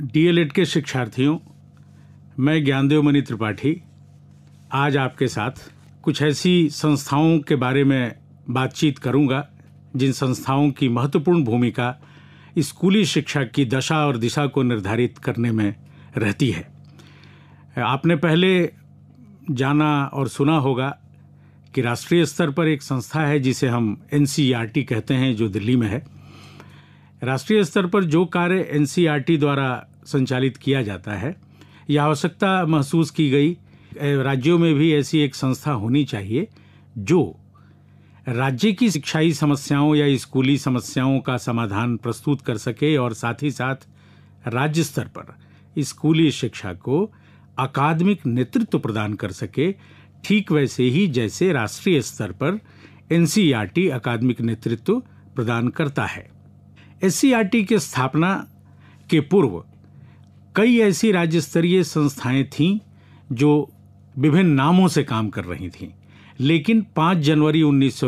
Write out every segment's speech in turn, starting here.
DElEd के शिक्षार्थियों मैं ज्ञानदेव मणि त्रिपाठी आज आपके साथ कुछ ऐसी संस्थाओं के बारे में बातचीत करूंगा जिन संस्थाओं की महत्वपूर्ण भूमिका स्कूली शिक्षा की दशा और दिशा को निर्धारित करने में रहती है आपने पहले जाना और सुना होगा कि राष्ट्रीय स्तर पर एक संस्था है जिसे हम एन कहते हैं जो दिल्ली में है राष्ट्रीय स्तर पर जो कार्य एन द्वारा संचालित किया जाता है यह आवश्यकता महसूस की गई राज्यों में भी ऐसी एक संस्था होनी चाहिए जो राज्य की शिक्षाई समस्याओं या स्कूली समस्याओं का समाधान प्रस्तुत कर सके और साथ ही साथ राज्य स्तर पर स्कूली शिक्षा को अकादमिक नेतृत्व प्रदान कर सके ठीक वैसे ही जैसे राष्ट्रीय स्तर पर एनसीईआरटी अकादमिक नेतृत्व प्रदान करता है एस की स्थापना के पूर्व कई ऐसी राज्य स्तरीय संस्थाएं थीं जो विभिन्न नामों से काम कर रही थीं लेकिन 5 जनवरी उन्नीस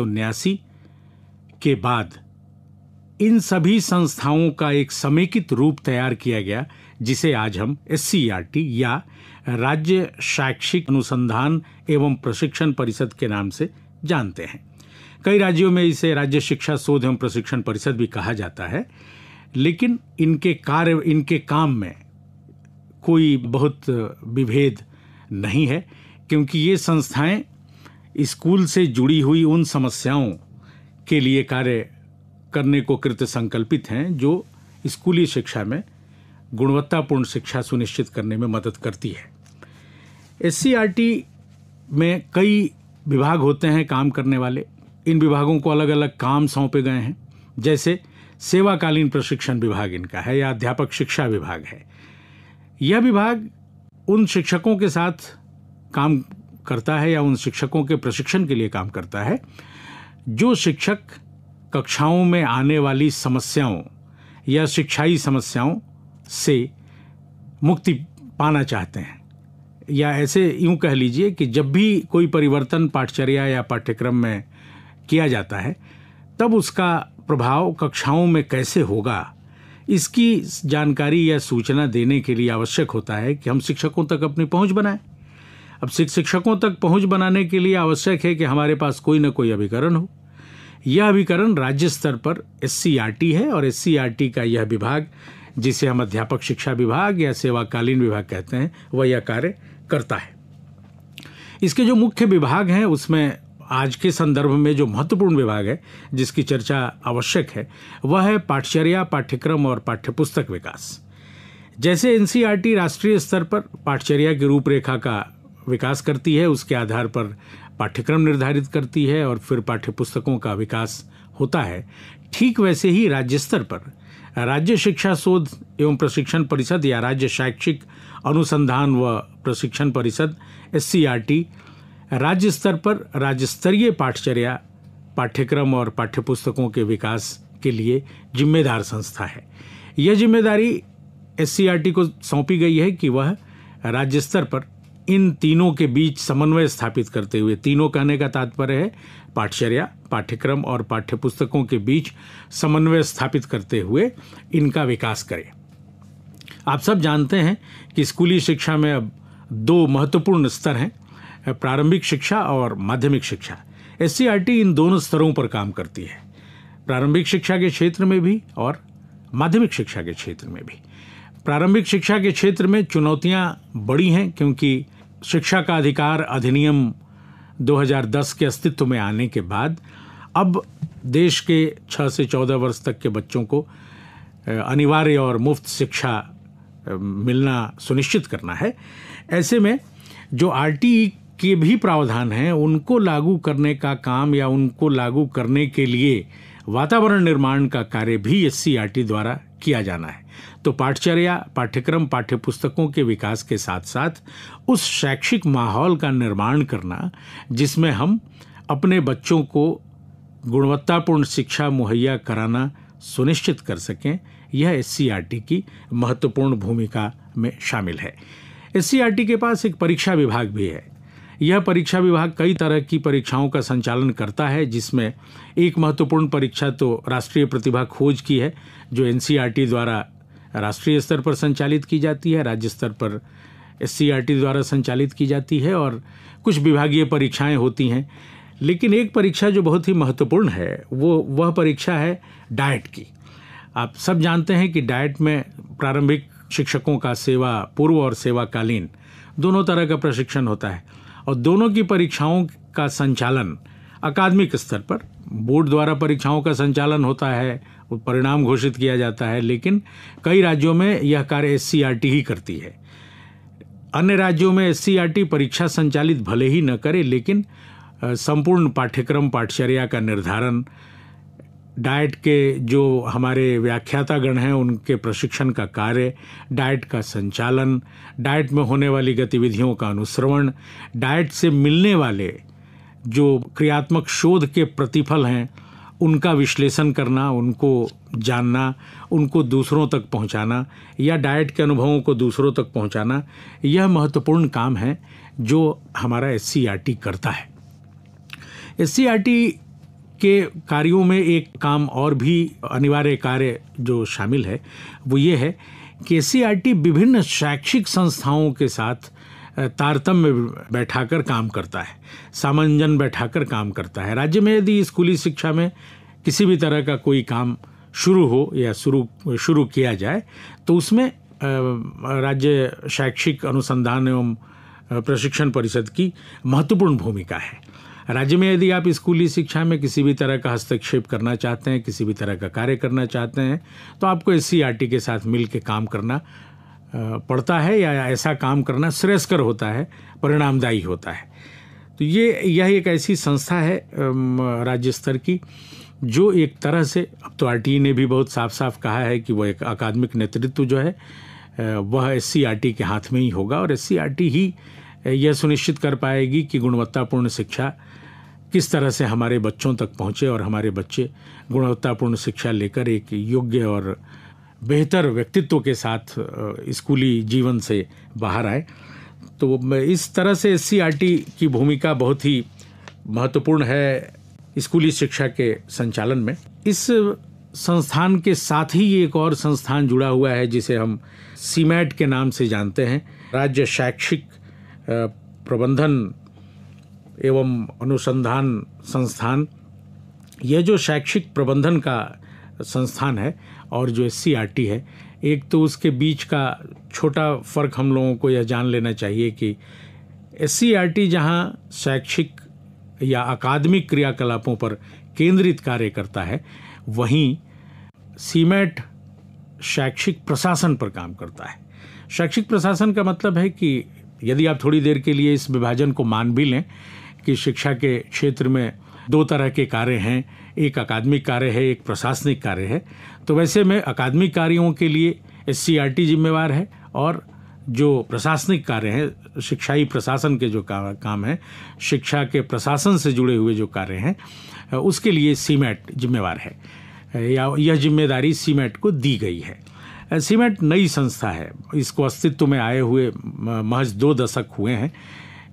के बाद इन सभी संस्थाओं का एक समेकित रूप तैयार किया गया जिसे आज हम एस या राज्य शैक्षिक अनुसंधान एवं प्रशिक्षण परिषद के नाम से जानते हैं कई राज्यों में इसे राज्य शिक्षा शोध एवं प्रशिक्षण परिषद भी कहा जाता है लेकिन इनके कार्य इनके काम में कोई बहुत विभेद नहीं है क्योंकि ये संस्थाएं स्कूल से जुड़ी हुई उन समस्याओं के लिए कार्य करने को कृत संकल्पित हैं जो स्कूली शिक्षा में गुणवत्तापूर्ण शिक्षा सुनिश्चित करने में मदद करती है एस में कई विभाग होते हैं काम करने वाले इन विभागों को अलग अलग काम सौंपे गए हैं जैसे सेवाकालीन प्रशिक्षण विभाग इनका है या अध्यापक शिक्षा विभाग है यह विभाग उन शिक्षकों के साथ काम करता है या उन शिक्षकों के प्रशिक्षण के लिए काम करता है जो शिक्षक कक्षाओं में आने वाली समस्याओं या शिक्षाई समस्याओं से मुक्ति पाना चाहते हैं या ऐसे यूं कह लीजिए कि जब भी कोई परिवर्तन पाठचर्या या पाठ्यक्रम में किया जाता है तब उसका प्रभाव कक्षाओं में कैसे होगा इसकी जानकारी या सूचना देने के लिए आवश्यक होता है कि हम शिक्षकों तक अपनी पहुंच बनाएं अब शिक्षकों तक पहुंच बनाने के लिए आवश्यक है कि हमारे पास कोई ना कोई अभिकरण हो यह अभिकरण राज्य स्तर पर एस है और एस का यह विभाग जिसे हम अध्यापक शिक्षा विभाग या सेवाकालीन विभाग कहते हैं वह यह कार्य करता है इसके जो मुख्य विभाग हैं उसमें आज के संदर्भ में जो महत्वपूर्ण विभाग है जिसकी चर्चा आवश्यक है वह है पाठचर्या पाठ्यक्रम और पाठ्यपुस्तक विकास जैसे एन राष्ट्रीय स्तर पर पाठचर्या की रूपरेखा का विकास करती है उसके आधार पर पाठ्यक्रम निर्धारित करती है और फिर पाठ्यपुस्तकों का विकास होता है ठीक वैसे ही राज्य स्तर पर राज्य शिक्षा शोध एवं प्रशिक्षण परिषद या राज्य शैक्षिक अनुसंधान व प्रशिक्षण परिषद एस राज्य स्तर पर राज्य स्तरीय पाठचर्या पाठ्यक्रम और पाठ्यपुस्तकों के विकास के लिए जिम्मेदार संस्था है यह जिम्मेदारी एस e को सौंपी गई है कि वह राज्य स्तर पर इन तीनों के बीच समन्वय स्थापित करते हुए तीनों कहने का तात्पर्य है पाठचर्या पाठ्यक्रम और पाठ्यपुस्तकों के बीच समन्वय स्थापित करते हुए इनका विकास करें आप सब जानते हैं कि स्कूली शिक्षा में अब दो महत्वपूर्ण स्तर हैं प्रारंभिक शिक्षा और माध्यमिक शिक्षा एस e इन दोनों स्तरों पर काम करती है प्रारंभिक शिक्षा के क्षेत्र में भी और माध्यमिक शिक्षा के क्षेत्र में भी प्रारंभिक शिक्षा के क्षेत्र में चुनौतियां बड़ी हैं क्योंकि शिक्षा का अधिकार अधिनियम 2010 के अस्तित्व में आने के बाद अब देश के 6 से 14 वर्ष तक के बच्चों को अनिवार्य और मुफ्त शिक्षा मिलना सुनिश्चित करना है ऐसे में जो आर के भी प्रावधान हैं उनको लागू करने का काम या उनको लागू करने के लिए वातावरण निर्माण का कार्य भी एस e द्वारा किया जाना है तो पाठचर्या पाठ्यक्रम पाठ्य पुस्तकों के विकास के साथ साथ उस शैक्षिक माहौल का निर्माण करना जिसमें हम अपने बच्चों को गुणवत्तापूर्ण शिक्षा मुहैया कराना सुनिश्चित कर सकें यह एस e की महत्वपूर्ण भूमिका में शामिल है एस e के पास एक परीक्षा विभाग भी है यह परीक्षा विभाग कई तरह की परीक्षाओं का संचालन करता है जिसमें एक महत्वपूर्ण परीक्षा तो राष्ट्रीय प्रतिभा खोज की है जो एन e द्वारा राष्ट्रीय स्तर पर संचालित की जाती है राज्य स्तर पर एस e द्वारा संचालित की जाती है और कुछ विभागीय परीक्षाएं होती हैं लेकिन एक परीक्षा जो बहुत ही महत्वपूर्ण है वो वह परीक्षा है डाइट की आप सब जानते हैं कि डाइट में प्रारंभिक शिक्षकों का सेवा पूर्व और सेवाकालीन दोनों तरह का प्रशिक्षण होता है और दोनों की परीक्षाओं का संचालन अकादमिक स्तर पर बोर्ड द्वारा परीक्षाओं का संचालन होता है परिणाम घोषित किया जाता है लेकिन कई राज्यों में यह कार्य एस ही करती है अन्य राज्यों में एस परीक्षा संचालित भले ही न करे लेकिन संपूर्ण पाठ्यक्रम पाठचर्या का निर्धारण डाइट के जो हमारे गण हैं उनके प्रशिक्षण का कार्य डाइट का संचालन डाइट में होने वाली गतिविधियों का अनुश्रवण डाइट से मिलने वाले जो क्रियात्मक शोध के प्रतिफल हैं उनका विश्लेषण करना उनको जानना उनको दूसरों तक पहुंचाना या डाइट के अनुभवों को दूसरों तक पहुंचाना यह महत्वपूर्ण काम है जो हमारा एस करता है एस के कार्यों में एक काम और भी अनिवार्य कार्य जो शामिल है वो ये है कि सी आर टी विभिन्न शैक्षिक संस्थाओं के साथ तारतम्य बैठाकर काम करता है सामंजन बैठाकर काम करता है राज्य में यदि स्कूली शिक्षा में किसी भी तरह का कोई काम शुरू हो या शुरू शुरू किया जाए तो उसमें राज्य शैक्षिक अनुसंधान एवं प्रशिक्षण परिषद की महत्वपूर्ण भूमिका है राज्य में यदि आप स्कूली शिक्षा में किसी भी तरह का हस्तक्षेप करना चाहते हैं किसी भी तरह का कार्य करना चाहते हैं तो आपको एस e के साथ मिल काम करना पड़ता है या ऐसा काम करना श्रेयस्कर होता है परिणामदायी होता है तो ये यह एक ऐसी संस्था है राज्य स्तर की जो एक तरह से अब तो आर e ने भी बहुत साफ साफ कहा है कि वह एक अकादमिक नेतृत्व जो है वह एस e के हाथ में ही होगा और एस ही यह सुनिश्चित कर पाएगी कि गुणवत्तापूर्ण शिक्षा किस तरह से हमारे बच्चों तक पहुँचे और हमारे बच्चे गुणवत्तापूर्ण शिक्षा लेकर एक योग्य और बेहतर व्यक्तित्व के साथ स्कूली जीवन से बाहर आए तो इस तरह से एस की भूमिका बहुत ही महत्वपूर्ण है स्कूली शिक्षा के संचालन में इस संस्थान के साथ ही एक और संस्थान जुड़ा हुआ है जिसे हम सीमैट के नाम से जानते हैं राज्य शैक्षिक प्रबंधन एवं अनुसंधान संस्थान यह जो शैक्षिक प्रबंधन का संस्थान है और जो एस है एक तो उसके बीच का छोटा फ़र्क हम लोगों को यह जान लेना चाहिए कि एस सी आर टी जहाँ शैक्षिक या अकादमिक क्रियाकलापों पर केंद्रित कार्य करता है वहीं सीमेट शैक्षिक प्रशासन पर काम करता है शैक्षिक प्रशासन का मतलब है कि यदि आप थोड़ी देर के लिए इस विभाजन को मान भी लें कि शिक्षा के क्षेत्र में दो तरह के कार्य हैं एक अकादमिक कार्य है एक प्रशासनिक कार्य है तो वैसे में अकादमिक कार्यों के लिए एस सी आर टी जिम्मेवार है और जो प्रशासनिक कार्य हैं शिक्षाई प्रशासन के जो का, काम हैं शिक्षा के प्रशासन से जुड़े हुए जो कार्य हैं उसके लिए सीमेट जिम्मेवार है या यह जिम्मेदारी सीमेट को दी गई है सीमेंट नई संस्था है इसको अस्तित्व में आए हुए महज दो दशक हुए हैं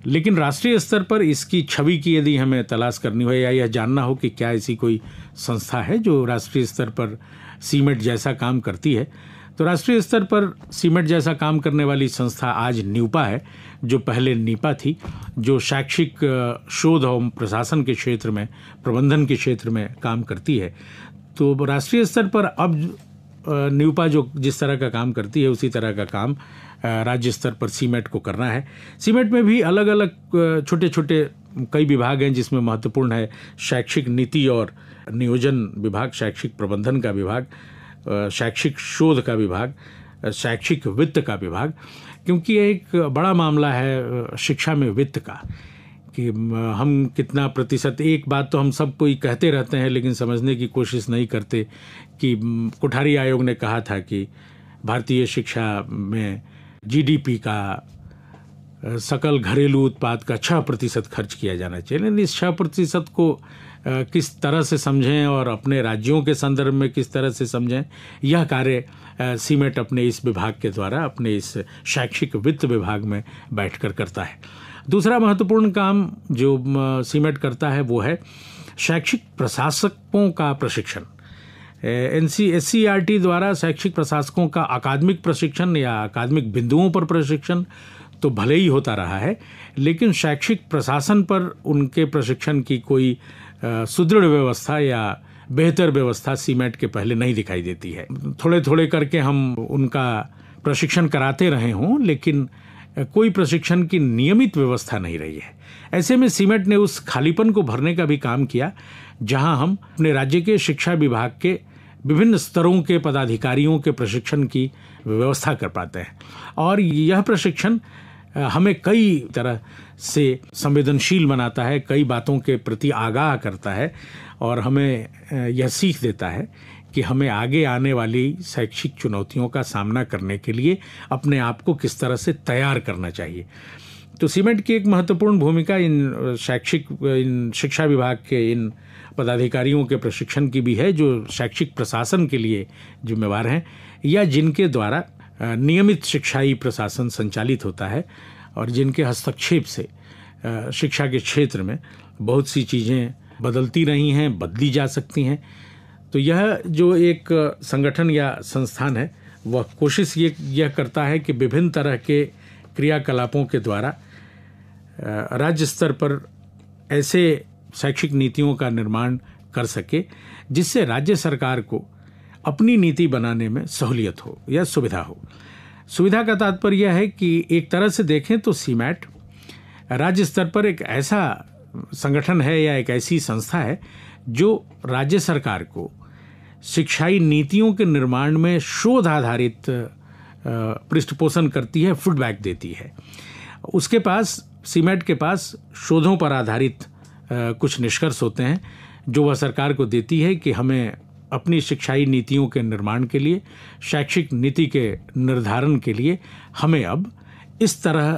लेकिन राष्ट्रीय स्तर पर इसकी छवि की यदि हमें तलाश करनी हो या यह जानना हो कि क्या ऐसी कोई संस्था है जो राष्ट्रीय स्तर पर सीमेंट जैसा काम करती है तो राष्ट्रीय स्तर पर सीमेंट जैसा काम करने वाली संस्था आज न्यूपा है जो पहले नीपा थी जो शैक्षिक शोध और प्रशासन के क्षेत्र में प्रबंधन के क्षेत्र में काम करती है तो राष्ट्रीय स्तर पर अब न्यूपा जो जिस तरह का काम करती है उसी तरह का काम राज्य स्तर पर सीमेंट को करना है सीमेंट में भी अलग अलग छोटे छोटे कई विभाग हैं जिसमें महत्वपूर्ण है शैक्षिक नीति और नियोजन विभाग शैक्षिक प्रबंधन का विभाग शैक्षिक शोध का विभाग शैक्षिक वित्त का विभाग क्योंकि एक बड़ा मामला है शिक्षा में वित्त का कि हम कितना प्रतिशत एक बात तो हम सबको ही कहते रहते हैं लेकिन समझने की कोशिश नहीं करते कि कोठारी आयोग ने कहा था कि भारतीय शिक्षा में जीडीपी का सकल घरेलू उत्पाद का छः प्रतिशत खर्च किया जाना चाहिए लेकिन इस छः प्रतिशत को किस तरह से समझें और अपने राज्यों के संदर्भ में किस तरह से समझें यह कार्य सीमेंट अपने इस विभाग के द्वारा अपने इस शैक्षिक वित्त विभाग में बैठकर करता है दूसरा महत्वपूर्ण काम जो सीमेंट e करता है वो है शैक्षिक प्रशासकों का प्रशिक्षण एन सी e द्वारा शैक्षिक प्रशासकों का अकादमिक प्रशिक्षण या अकादमिक बिंदुओं पर प्रशिक्षण तो भले ही होता रहा है लेकिन शैक्षिक प्रशासन पर उनके प्रशिक्षण की कोई सुदृढ़ व्यवस्था या बेहतर व्यवस्था सीमेंट e के पहले नहीं दिखाई देती है थोड़े थोड़े करके हम उनका प्रशिक्षण कराते रहे हों लेकिन कोई प्रशिक्षण की नियमित व्यवस्था नहीं रही है ऐसे में सीमेंट ने उस खालीपन को भरने का भी काम किया जहां हम अपने राज्य के शिक्षा विभाग के विभिन्न स्तरों के पदाधिकारियों के प्रशिक्षण की व्यवस्था कर पाते हैं और यह प्रशिक्षण हमें कई तरह से संवेदनशील बनाता है कई बातों के प्रति आगाह करता है और हमें यह सीख देता है कि हमें आगे आने वाली शैक्षिक चुनौतियों का सामना करने के लिए अपने आप को किस तरह से तैयार करना चाहिए तो सीमेंट की एक महत्वपूर्ण भूमिका इन शैक्षिक इन शिक्षा विभाग के इन पदाधिकारियों के प्रशिक्षण की भी है जो शैक्षिक प्रशासन के लिए जिम्मेवार हैं या जिनके द्वारा नियमित शिक्षाई प्रशासन संचालित होता है और जिनके हस्तक्षेप से शिक्षा के क्षेत्र में बहुत सी चीज़ें बदलती रही हैं बदली जा सकती हैं तो यह जो एक संगठन या संस्थान है वह कोशिश ये यह करता है कि विभिन्न तरह के क्रियाकलापों के द्वारा राज्य स्तर पर ऐसे शैक्षिक नीतियों का निर्माण कर सके जिससे राज्य सरकार को अपनी नीति बनाने में सहूलियत हो या सुविधा हो सुविधा का तात्पर्य यह है कि एक तरह से देखें तो सीमैट राज्य स्तर पर एक ऐसा संगठन है या एक ऐसी संस्था है जो राज्य सरकार को शिक्षाई नीतियों के निर्माण में शोध आधारित पृष्ठपोषण करती है फीडबैक देती है उसके पास सीमेंट के पास शोधों पर आधारित कुछ निष्कर्ष होते हैं जो वह सरकार को देती है कि हमें अपनी शिक्षाई नीतियों के निर्माण के लिए शैक्षिक नीति के निर्धारण के लिए हमें अब इस तरह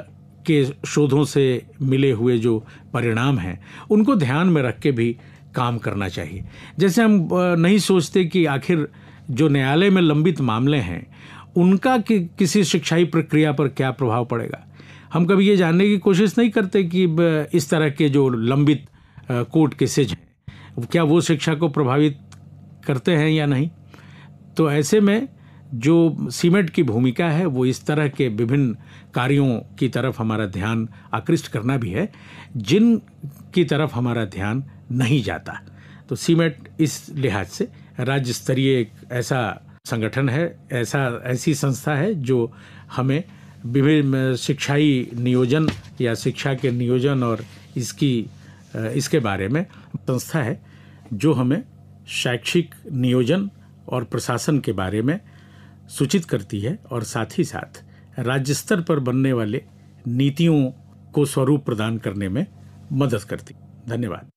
के शोधों से मिले हुए जो परिणाम हैं उनको ध्यान में रख के भी काम करना चाहिए जैसे हम नहीं सोचते कि आखिर जो न्यायालय में लंबित मामले हैं उनका कि किसी शिक्षाई प्रक्रिया पर क्या प्रभाव पड़ेगा हम कभी ये जानने की कोशिश नहीं करते कि इस तरह के जो लंबित कोर्ट केसेज हैं क्या वो शिक्षा को प्रभावित करते हैं या नहीं तो ऐसे में जो सीमेंट की भूमिका है वो इस तरह के विभिन्न कार्यों की तरफ हमारा ध्यान आकृष्ट करना भी है जिन की तरफ हमारा ध्यान नहीं जाता तो सीमेंट e इस लिहाज से राज्य स्तरीय एक ऐसा संगठन है ऐसा ऐसी संस्था है जो हमें विभिन्न शिक्षाई नियोजन या शिक्षा के नियोजन और इसकी इसके बारे में संस्था है जो हमें शैक्षिक नियोजन और प्रशासन के बारे में सूचित करती है और साथ ही साथ राज्य स्तर पर बनने वाले नीतियों को स्वरूप प्रदान करने में मदद करती धन्यवाद